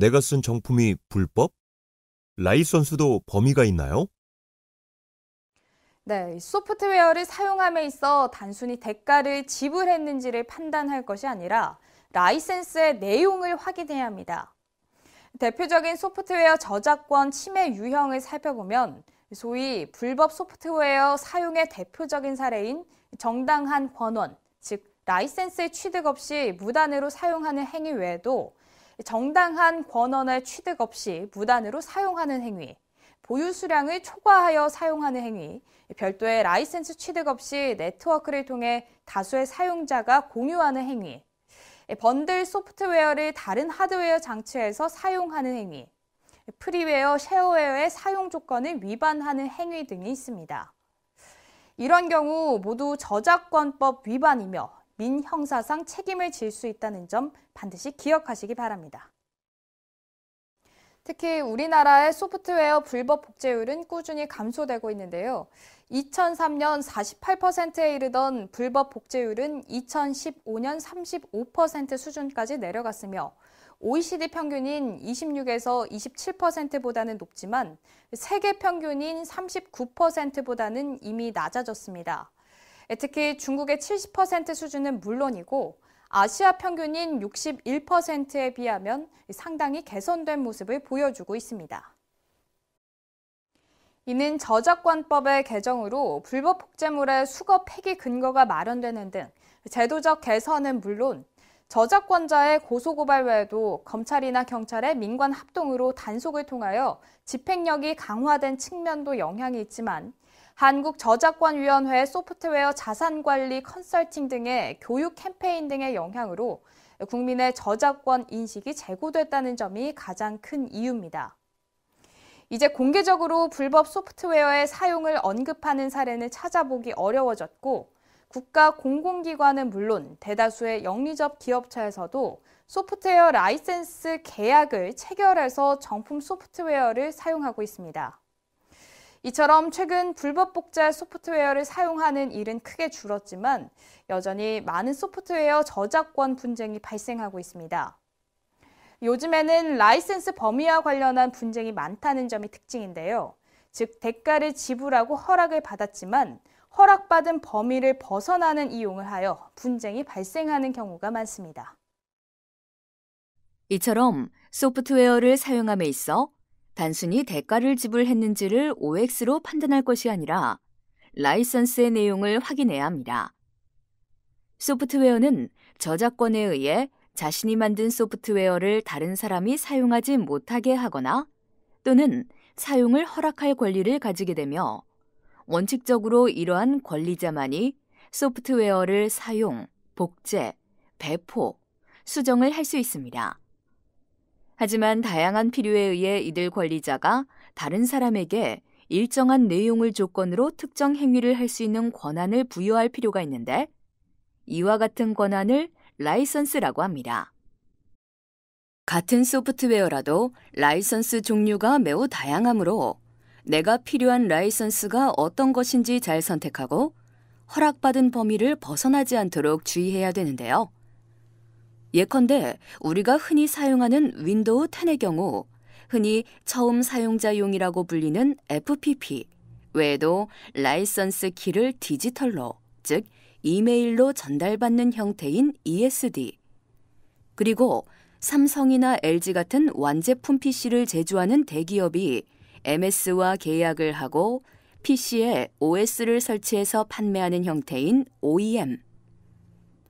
내가 쓴 정품이 불법? 라이선스도 범위가 있나요? 네, 소프트웨어를 사용함에 있어 단순히 대가를 지불했는지를 판단할 것이 아니라 라이센스의 내용을 확인해야 합니다. 대표적인 소프트웨어 저작권 침해 유형을 살펴보면 소위 불법 소프트웨어 사용의 대표적인 사례인 정당한 권원, 즉 라이센스의 취득 없이 무단으로 사용하는 행위 외에도 정당한 권한의 취득 없이 무단으로 사용하는 행위, 보유 수량을 초과하여 사용하는 행위, 별도의 라이센스 취득 없이 네트워크를 통해 다수의 사용자가 공유하는 행위, 번들 소프트웨어를 다른 하드웨어 장치에서 사용하는 행위, 프리웨어, 셰어웨어의 사용 조건을 위반하는 행위 등이 있습니다. 이런 경우 모두 저작권법 위반이며 민형사상 책임을 질 수 있다는 점 반드시 기억하시기 바랍니다. 특히 우리나라의 소프트웨어 불법 복제율은 꾸준히 감소되고 있는데요. 2003년 48%에 이르던 불법 복제율은 2015년 35% 수준까지 내려갔으며 OECD 평균인 26에서 27%보다는 높지만 세계 평균인 39%보다는 이미 낮아졌습니다. 예, 특히 중국의 70% 수준은 물론이고 아시아 평균인 61%에 비하면 상당히 개선된 모습을 보여주고 있습니다. 이는 저작권법의 개정으로 불법 폭제물의 수거 폐기 근거가 마련되는 등 제도적 개선은 물론 저작권자의 고소고발 외에도 검찰이나 경찰의 민관 합동으로 단속을 통하여 집행력이 강화된 측면도 영향이 있지만 한국저작권위원회 소프트웨어 자산관리 컨설팅 등의 교육 캠페인 등의 영향으로 국민의 저작권 인식이 제고됐다는 점이 가장 큰 이유입니다. 이제 공개적으로 불법 소프트웨어의 사용을 언급하는 사례는 찾아보기 어려워졌고 국가 공공기관은 물론 대다수의 영리적 기업체에서도 소프트웨어 라이센스 계약을 체결해서 정품 소프트웨어를 사용하고 있습니다. 이처럼 최근 불법 복제 소프트웨어를 사용하는 일은 크게 줄었지만 여전히 많은 소프트웨어 저작권 분쟁이 발생하고 있습니다. 요즘에는 라이센스 범위와 관련한 분쟁이 많다는 점이 특징인데요. 즉 대가를 지불하고 허락을 받았지만 허락받은 범위를 벗어나는 이용을 하여 분쟁이 발생하는 경우가 많습니다. 이처럼 소프트웨어를 사용함에 있어 단순히 대가를 지불했는지를 OX로 판단할 것이 아니라 라이선스의 내용을 확인해야 합니다. 소프트웨어는 저작권에 의해 자신이 만든 소프트웨어를 다른 사람이 사용하지 못하게 하거나 또는 사용을 허락할 권리를 가지게 되며 원칙적으로 이러한 권리자만이 소프트웨어를 사용, 복제, 배포, 수정을 할 수 있습니다. 하지만 다양한 필요에 의해 이들 권리자가 다른 사람에게 일정한 내용을 조건으로 특정 행위를 할 수 있는 권한을 부여할 필요가 있는데 이와 같은 권한을 라이선스라고 합니다. 같은 소프트웨어라도 라이선스 종류가 매우 다양하므로 내가 필요한 라이선스가 어떤 것인지 잘 선택하고 허락받은 범위를 벗어나지 않도록 주의해야 되는데요. 예컨대 우리가 흔히 사용하는 윈도우 10의 경우 흔히 처음 사용자용이라고 불리는 FPP 외에도 라이선스 키를 디지털로, 즉 이메일로 전달받는 형태인 ESD 그리고 삼성이나 LG 같은 완제품 PC를 제조하는 대기업이 MS와 계약을 하고 PC에 OS를 설치해서 판매하는 형태인 OEM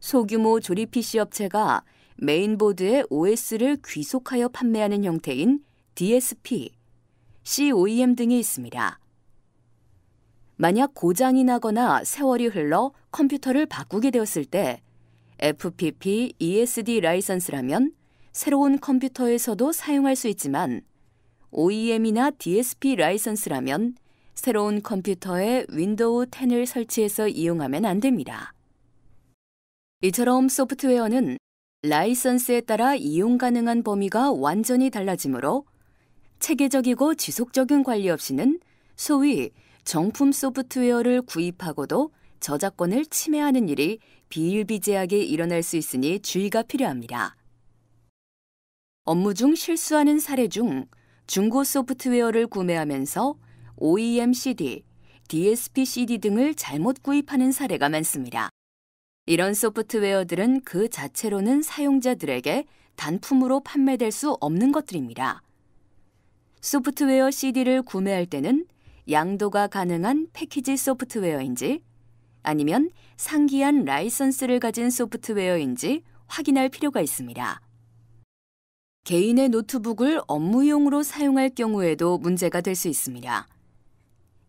소규모 조립 PC 업체가 메인보드의 OS를 귀속하여 판매하는 형태인 DSP, COEM 등이 있습니다. 만약 고장이 나거나 세월이 흘러 컴퓨터를 바꾸게 되었을 때 FPP ESD 라이선스라면 새로운 컴퓨터에서도 사용할 수 있지만 OEM이나 DSP 라이선스라면 새로운 컴퓨터에 윈도우 10을 설치해서 이용하면 안 됩니다. 이처럼 소프트웨어는 라이선스에 따라 이용 가능한 범위가 완전히 달라지므로 체계적이고 지속적인 관리 없이는 소위 정품 소프트웨어를 구입하고도 저작권을 침해하는 일이 비일비재하게 일어날 수 있으니 주의가 필요합니다. 업무 중 실수하는 사례 중 중고 소프트웨어를 구매하면서 OEM CD, DSP CD 등을 잘못 구입하는 사례가 많습니다. 이런 소프트웨어들은 그 자체로는 사용자들에게 단품으로 판매될 수 없는 것들입니다. 소프트웨어 CD를 구매할 때는 양도가 가능한 패키지 소프트웨어인지 아니면 상기한 라이선스를 가진 소프트웨어인지 확인할 필요가 있습니다. 개인의 노트북을 업무용으로 사용할 경우에도 문제가 될 수 있습니다.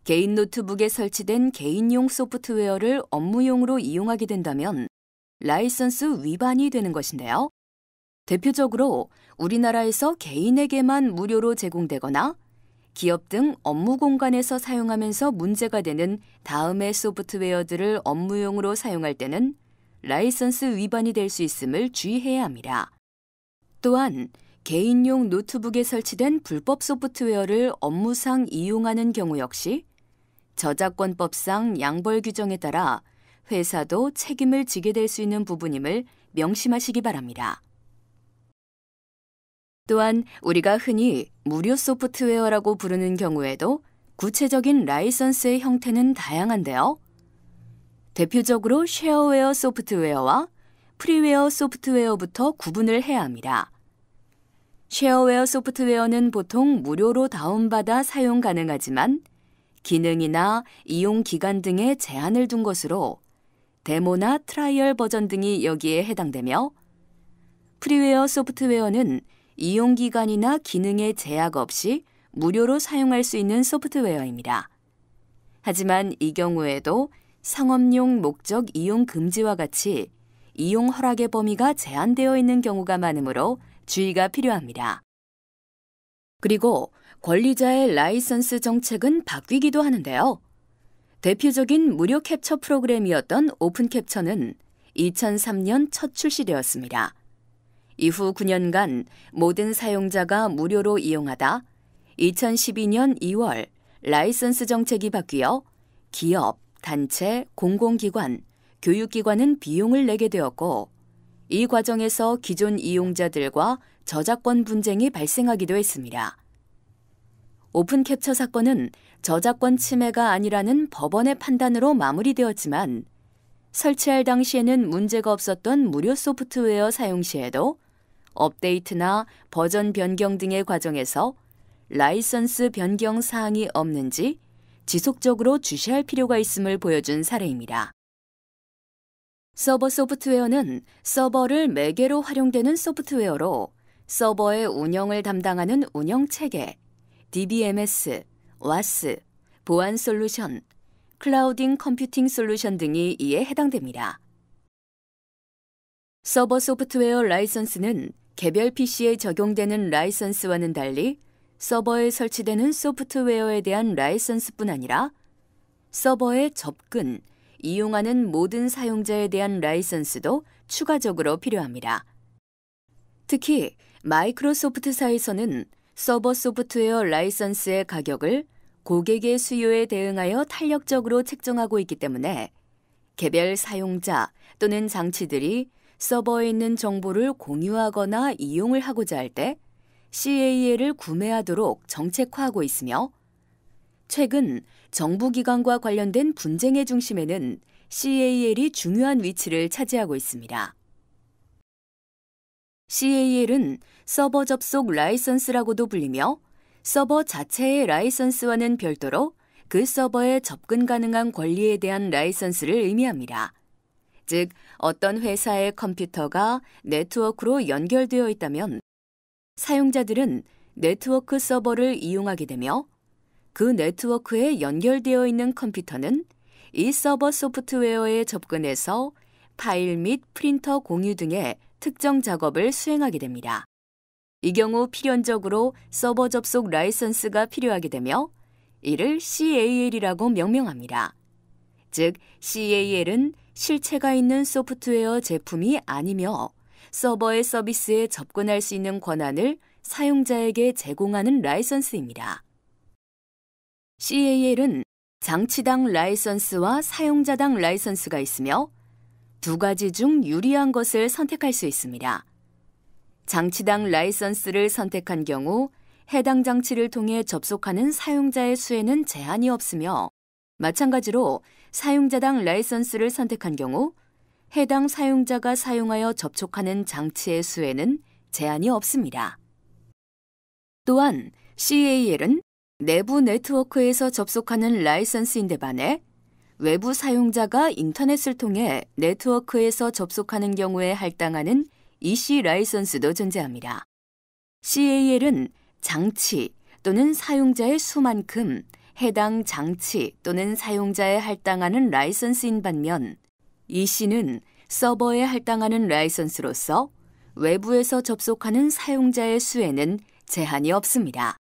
개인 노트북에 설치된 개인용 소프트웨어를 업무용으로 이용하게 된다면 라이선스 위반이 되는 것인데요. 대표적으로 우리나라에서 개인에게만 무료로 제공되거나 기업 등 업무 공간에서 사용하면서 문제가 되는 다음의 소프트웨어들을 업무용으로 사용할 때는 라이선스 위반이 될 수 있음을 주의해야 합니다. 또한 개인용 노트북에 설치된 불법 소프트웨어를 업무상 이용하는 경우 역시 저작권법상 양벌 규정에 따라 회사도 책임을 지게 될 수 있는 부분임을 명심하시기 바랍니다. 또한 우리가 흔히 무료 소프트웨어라고 부르는 경우에도 구체적인 라이선스의 형태는 다양한데요. 대표적으로 쉐어웨어 소프트웨어와 프리웨어 소프트웨어부터 구분을 해야 합니다. 쉐어웨어 소프트웨어는 보통 무료로 다운받아 사용 가능하지만 기능이나 이용 기간 등에 제한을 둔 것으로 데모나 트라이얼 버전 등이 여기에 해당되며 프리웨어 소프트웨어는 이용 기간이나 기능에 제약 없이 무료로 사용할 수 있는 소프트웨어입니다. 하지만 이 경우에도 상업용 목적 이용 금지와 같이 이용 허락의 범위가 제한되어 있는 경우가 많으므로 주의가 필요합니다. 그리고 권리자의 라이선스 정책은 바뀌기도 하는데요. 대표적인 무료 캡처 프로그램이었던 오픈 캡처는 2003년 첫 출시되었습니다. 이후 9년간 모든 사용자가 무료로 이용하다 2012년 2월 라이선스 정책이 바뀌어 기업, 단체, 공공기관, 교육기관은 비용을 내게 되었고 이 과정에서 기존 이용자들과 저작권 분쟁이 발생하기도 했습니다. 오픈 캡처 사건은 저작권 침해가 아니라는 법원의 판단으로 마무리되었지만 설치할 당시에는 문제가 없었던 무료 소프트웨어 사용 시에도 업데이트나 버전 변경 등의 과정에서 라이선스 변경 사항이 없는지 지속적으로 주시할 필요가 있음을 보여준 사례입니다. 서버 소프트웨어는 서버를 매개로 활용되는 소프트웨어로 서버의 운영을 담당하는 운영 체계, DBMS, WAS, 보안 솔루션, 클라우딩 컴퓨팅 솔루션 등이 이에 해당됩니다. 서버 소프트웨어 라이선스는 개별 PC에 적용되는 라이선스와는 달리 서버에 설치되는 소프트웨어에 대한 라이선스뿐 아니라 서버에 접근, 이용하는 모든 사용자에 대한 라이선스도 추가적으로 필요합니다. 특히 마이크로소프트사에서는 서버 소프트웨어 라이선스의 가격을 고객의 수요에 대응하여 탄력적으로 책정하고 있기 때문에 개별 사용자 또는 장치들이 서버에 있는 정보를 공유하거나 이용을 하고자 할 때 CAL을 구매하도록 정책화하고 있으며 최근 정부기관과 관련된 분쟁의 중심에는 CAL이 중요한 위치를 차지하고 있습니다. CAL은 서버 접속 라이선스라고도 불리며 서버 자체의 라이선스와는 별도로 그 서버에 접근 가능한 권리에 대한 라이선스를 의미합니다. 즉, 어떤 회사의 컴퓨터가 네트워크로 연결되어 있다면 사용자들은 네트워크 서버를 이용하게 되며 그 네트워크에 연결되어 있는 컴퓨터는 이 서버 소프트웨어에 접근해서 파일 및 프린터 공유 등의 특정 작업을 수행하게 됩니다. 이 경우 필연적으로 서버 접속 라이선스가 필요하게 되며 이를 CAL이라고 명명합니다. 즉, CAL은 실체가 있는 소프트웨어 제품이 아니며 서버의 서비스에 접근할 수 있는 권한을 사용자에게 제공하는 라이선스입니다. CAL은 장치당 라이선스와 사용자당 라이선스가 있으며 두 가지 중 유리한 것을 선택할 수 있습니다. 장치당 라이선스를 선택한 경우 해당 장치를 통해 접속하는 사용자의 수에는 제한이 없으며 마찬가지로 사용자당 라이선스를 선택한 경우 해당 사용자가 사용하여 접촉하는 장치의 수에는 제한이 없습니다. 또한 CAL은 내부 네트워크에서 접속하는 라이선스인데 반해 외부 사용자가 인터넷을 통해 네트워크에서 접속하는 경우에 할당하는 EC 라이선스도 존재합니다. CAL은 장치 또는 사용자의 수만큼 해당 장치 또는 사용자에 할당하는 라이선스인 반면 EC는 서버에 할당하는 라이선스로서 외부에서 접속하는 사용자의 수에는 제한이 없습니다.